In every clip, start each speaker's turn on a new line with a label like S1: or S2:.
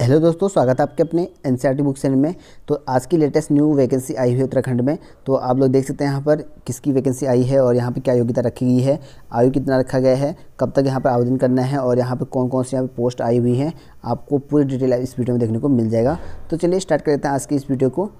S1: hello दोस्तों स्वागत है आपके अपने एन सी बुक सेंटर में तो आज की लेटेस्ट न्यू वैकेंसी आई हुई उत्तराखंड में तो आप लोग देख सकते हैं यहाँ पर किसकी वैकेंसी आई है और यहाँ पर क्या योग्यता रखी गई है आयु कितना रखा गया है कब तक यहाँ पर आवेदन करना है और यहाँ पर कौन कौन सी यहाँ पर पोस्ट आई हुई हैं आपको पूरी डिटेल इस वीडियो में देखने को मिल जाएगा तो चलिए स्टार्ट कर लेते हैं आज की इस वीडियो को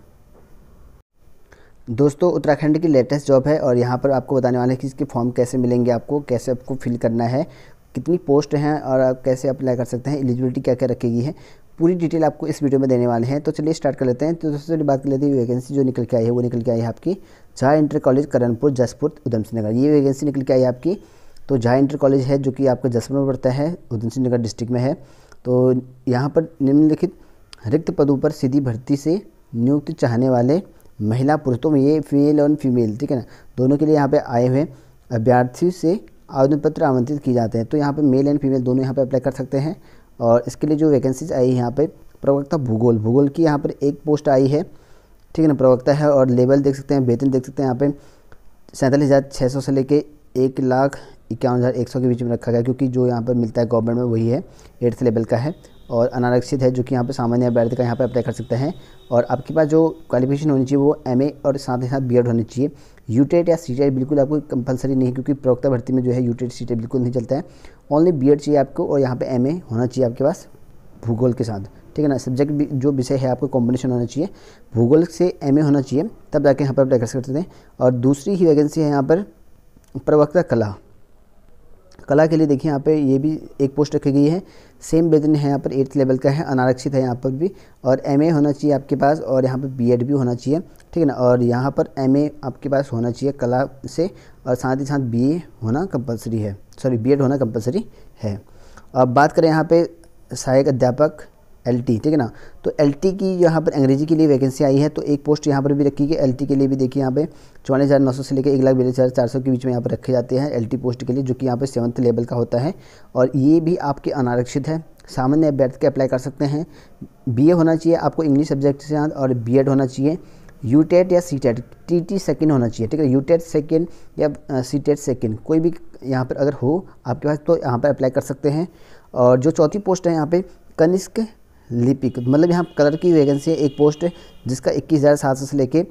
S1: दोस्तों उत्तराखंड की लेटेस्ट जॉब है और यहाँ पर आपको बताने वाले हैं कि इसके फॉर्म कैसे मिलेंगे आपको कैसे आपको फिल करना है कितनी पोस्ट हैं और आप कैसे अप्लाई कर सकते हैं एलिजिबिलिटी क्या क्या रखेगी है पूरी डिटेल आपको इस वीडियो में देने वाले हैं तो चलिए स्टार्ट कर लेते हैं तो सबसे पहले बात कर लेते हैं वैकेंसी जो निकल के आई है वो निकल के आई है आपकी झा इंटर कॉलेज करणपुर जसपुर उधम नगर ये वैकेंसी निकल के आई है आपकी तो झा इंटर कॉलेज है जो कि आपका जसपुर में पड़ता है उधम नगर डिस्ट्रिक्ट में है तो यहाँ पर निम्नलिखित रिक्त पदों पर सीधी भर्ती से नियुक्ति चाहने वाले महिला पुरुष तो ये फीमेल और फीमेल ठीक है ना दोनों के लिए यहाँ पे आए हुए अभ्यर्थियों से आवेदन पत्र आमंत्रित किए जाते हैं तो यहाँ पे मेल एंड फीमेल दोनों यहाँ पे अप्लाई कर सकते हैं और इसके लिए जो वैकेंसीज आई है यहाँ पर प्रवक्ता भूगोल भूगोल की यहाँ पर एक पोस्ट आई है ठीक है ना प्रवक्ता है और लेवल देख सकते हैं वेतन देख सकते हैं यहाँ पे सैंतालीस हज़ार छः सौ से लेके एक लाख इक्यावन हज़ार एक सौ के बीच में रखा गया क्योंकि जो यहाँ पर मिलता है गवर्नमेंट में वही है एट्थ लेवल का है और अनारक्षित है जो कि यहाँ पर सामान्य अभ्यर्थी का यहाँ पर अप्लाई कर सकते हैं और आपके पास जो क्वालिफिकेशन होनी चाहिए वो एम और साथ ही साथ बी होनी चाहिए यूटेट या सी बिल्कुल आपको कंपलसरी नहीं है क्योंकि प्रवक्ता भर्ती में जो है यूटेट सी बिल्कुल नहीं चलता है ओनली बी चाहिए आपको और यहाँ पर एम होना चाहिए आपके पास भूगोल के साथ ठीक है ना सब्जेक्ट भी जो विषय है आपको कॉम्बिनेशन होना चाहिए भूगोल से एम होना चाहिए तब जाके यहाँ पर आप डेकर्स कर सकते हैं और दूसरी ही वैकेंसी है यहाँ पर प्रवक्ता कला कला के लिए देखिए यहाँ पे ये भी एक पोस्ट रखी गई है सेम वेतन है यहाँ पर एट्थ लेवल का है अनारक्षित है यहाँ पर भी और एम होना चाहिए आपके पास और यहाँ पर बी भी होना चाहिए ठीक है ना और यहाँ पर एम आपके पास होना चाहिए कला से और साथ ही साथ बी होना कंपलसरी है सॉरी बी होना कंपलसरी है अब बात करें यहाँ पे सहायक अध्यापक एल ठीक है ना तो एल की यहाँ पर अंग्रेजी के लिए वैकेंसी आई है तो एक पोस्ट यहाँ पर भी रखी गई एल टी के लिए भी देखिए यहाँ पे चौवालीस हज़ार नौ सौ से लेकर एक लाख बयालीस हज़ार चार सौ के बीच में यहाँ पर रखे जाते हैं एल पोस्ट के लिए जो कि यहाँ पर सेवन्थ लेवल का होता है और ये भी आपके अनारक्षित है सामान्य अभ्यर्थी के अप्लाई कर सकते हैं बी होना चाहिए आपको इंग्लिश सब्जेक्ट से और बी होना चाहिए यूटेट या सीटेट टी टी सेकेंड होना चाहिए ठीक है यूटेट सेकेंड या सीटेट सेकेंड कोई भी यहाँ पर अगर हो आपके पास तो यहाँ पर अप्लाई कर सकते हैं और जो चौथी पोस्ट है यहाँ पे कनिष्क लिपिक मतलब यहाँ कलर की वैकेंसी है एक पोस्ट है जिसका इक्कीस हज़ार सात सौ से लेके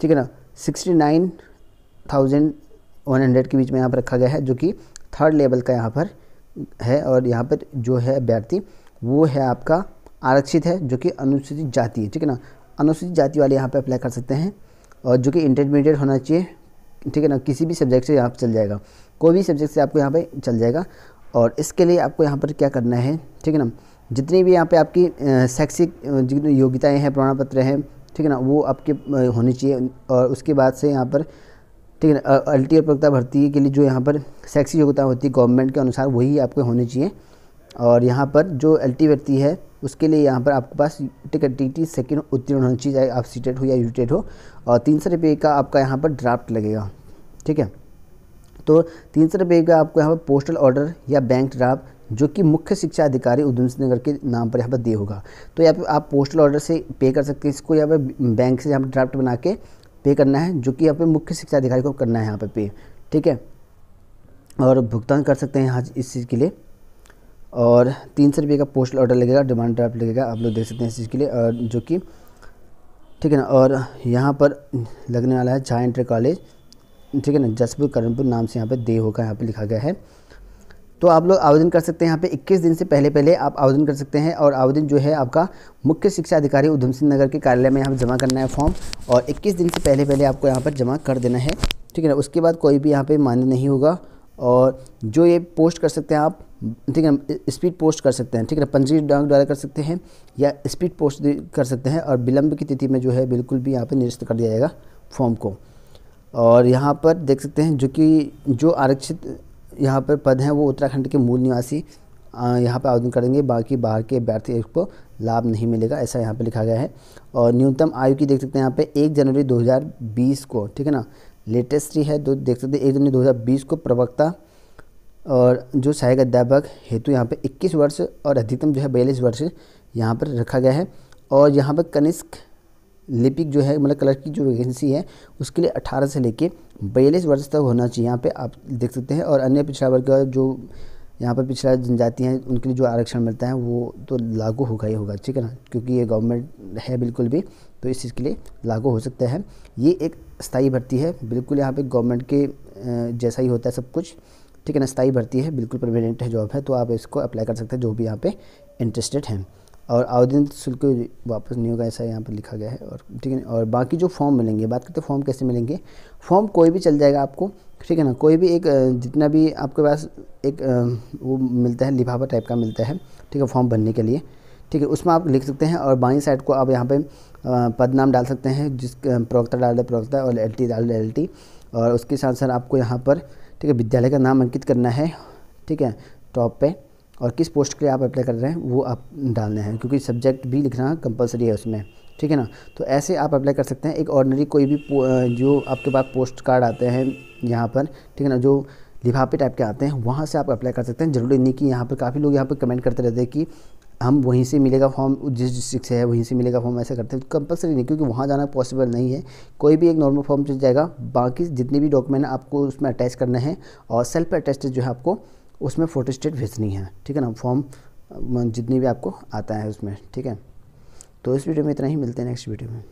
S1: ठीक है ना sixty nine thousand one hundred के बीच में यहाँ पर रखा गया है जो कि थर्ड लेवल का यहाँ पर है और यहाँ पर जो है अभ्यर्थी वो है आपका आरक्षित है जो कि अनुसूचित जाति है ठीक है ना अनुसूचित जाति वाले यहाँ पे अप्लाई कर सकते हैं और जो कि इंटरमीडिएट होना चाहिए ठीक है ना किसी भी सब्जेक्ट से यहाँ पर चल जाएगा कोई भी सब्जेक्ट से आपको यहाँ पे चल जाएगा और इसके लिए आपको यहाँ पर क्या करना है ठीक है ना जितनी भी यहाँ पे आपकी शैक्षिक जितनी योग्यताएँ हैं प्रमाण पत्र हैं ठीक है ना वो आपके होनी चाहिए और उसके बाद से यहाँ पर ठीक है अल्टी और प्रक्ता भर्ती के लिए जो यहाँ पर शैक्षिक योग्यता होती है गवर्नमेंट के अनुसार वही आपको होनी चाहिए और यहाँ पर जो अल्टी भर्ती है उसके लिए यहाँ पर आपके पास टिकट डी टी सेकेंड उत्तीर्ण होनी चाहिए आप सीटेड हो या यूटेड हो और तीन सौ रुपये का आपका यहाँ पर ड्राफ्ट लगेगा ठीक है तो तीन सौ रुपये का आपको यहाँ पर पोस्टल ऑर्डर या बैंक ड्राफ्ट जो कि मुख्य शिक्षा अधिकारी सिंह नगर के नाम पर यहाँ पर दिए होगा तो यहाँ पर आप पोस्टल ऑर्डर से पे कर सकते हैं इसको यहाँ पर बैंक से यहाँ पर ड्राफ्ट बना के पे करना है जो कि यहाँ पर मुख्य शिक्षा अधिकारी को करना है यहाँ पर पे ठीक है और भुगतान कर सकते हैं यहाँ इस चीज़ के लिए और तीन सौ रुपये का पोस्टल ऑर्डर लगेगा डिमांड ड्राफ्ट लगेगा आप लोग देख सकते हैं इस चीज़ के लिए और जो कि ठीक है ना और यहाँ पर लगने वाला है झा इंटर कॉलेज ठीक है ना जसपुर करणपुर नाम से यहाँ पर दे होगा यहाँ पर लिखा गया है तो आप लोग आवेदन कर सकते हैं यहाँ पे 21 दिन से पहले पहले आप आवेदन कर सकते हैं और आवेदन जो है आपका मुख्य शिक्षा अधिकारी उधम सिंह नगर के कार्यालय में यहाँ पर जमा करना है फॉर्म और 21 दिन से पहले पहले आपको यहाँ पर जमा कर देना है ठीक है ना उसके बाद कोई भी यहाँ पर मान्य नहीं होगा और जो ये पोस्ट कर सकते हैं आप ठीक है स्पीड पोस्ट कर सकते हैं ठीक है पंजीर डाक द्वारा कर सकते हैं या स्पीड पोस्ट कर सकते हैं और विलंब की तिथि में जो है बिल्कुल भी यहाँ पर निरस्त कर दिया जाएगा फॉर्म को और यहाँ पर देख सकते हैं जो कि जो आरक्षित यहाँ पर पद हैं वो उत्तराखंड के मूल निवासी यहाँ पर आवेदन करेंगे बाकी बाहर के अभ्यर्थी को लाभ नहीं मिलेगा ऐसा यहाँ पर लिखा गया है और न्यूनतम आयु की देख सकते हैं यहाँ पे एक जनवरी 2020 को ठीक है ना लेटेस्ट ही है तो देख सकते हैं एक जनवरी 2020 को प्रवक्ता और जो सहायक अध्यापक हेतु यहाँ पर इक्कीस वर्ष और अधिकतम जो है बयालीस वर्ष यहाँ पर रखा गया है और यहाँ पर कनिष्क लिपिक जो है मतलब क्लर्क की जो वैकेंसी है उसके लिए 18 से लेके बयालीस वर्ष तक होना चाहिए यहाँ पे आप देख सकते हैं और अन्य पिछड़ा वर्ग जो यहाँ पर पिछड़ा जनजाति हैं उनके लिए जो आरक्षण मिलता है वो तो लागू होगा ही होगा ठीक है ना क्योंकि ये गवर्नमेंट है बिल्कुल भी तो इस चीज़ के लिए लागू हो सकता है ये एक स्थायी भर्ती है बिल्कुल यहाँ पर गवर्नमेंट के जैसा ही होता है सब कुछ ठीक है ना स्थाई भर्ती है बिल्कुल परमानेंट है जॉब है तो आप इसको अप्लाई कर सकते हैं जो भी यहाँ पे इंटरेस्टेड हैं और आवेदन शुल्क वापस नहीं होगा ऐसा यहाँ पर लिखा गया है और ठीक है और बाकी जो फॉर्म मिलेंगे बात करते हैं फॉर्म कैसे मिलेंगे फॉर्म कोई भी चल जाएगा आपको ठीक है ना कोई भी एक जितना भी आपके पास एक वो मिलता है लिफाफा टाइप का मिलता है ठीक है फॉर्म भरने के लिए ठीक है उसमें आप लिख सकते हैं और बाई साइड को आप यहाँ पे पद नाम डाल सकते हैं जिस प्रवक्ता डाल दे प्रवक्ता और एल डाल दे एल और उसके साथ साथ आपको यहाँ पर ठीक है विद्यालय का नाम अंकित करना है ठीक है टॉप पे और किस पोस्ट के लिए आप अप्लाई कर रहे हैं वो आप डालने हैं क्योंकि सब्जेक्ट भी लिखना कंपलसरी है उसमें ठीक है ना तो ऐसे आप अप्लाई कर सकते हैं एक ऑर्डनरी कोई भी जो आपके पास पोस्ट कार्ड आते हैं यहाँ पर ठीक है ना जो लिफाफे टाइप के आते हैं वहाँ से आप अप्लाई कर सकते हैं ज़रूरी नहीं कि यहाँ पर काफ़ी लोग यहाँ पर कमेंट करते रहते हैं कि हम वहीं से मिलेगा फॉर्म जिस डिस्ट्रिक्ट से है वहीं से मिलेगा फॉर्म ऐसा करते हैं कंपलसरी नहीं क्योंकि वहाँ जाना पॉसिबल नहीं है कोई भी एक नॉर्मल फॉर्म चल जाएगा बाकी जितने भी डॉक्यूमेंट आपको उसमें अटैच करने हैं और सेल्फ अटैचड जो है आपको उसमें फ़ोटो स्टेट भेजनी है ठीक है ना फॉर्म जितनी भी आपको आता है उसमें ठीक है तो इस वीडियो में इतना ही मिलते हैं नेक्स्ट वीडियो में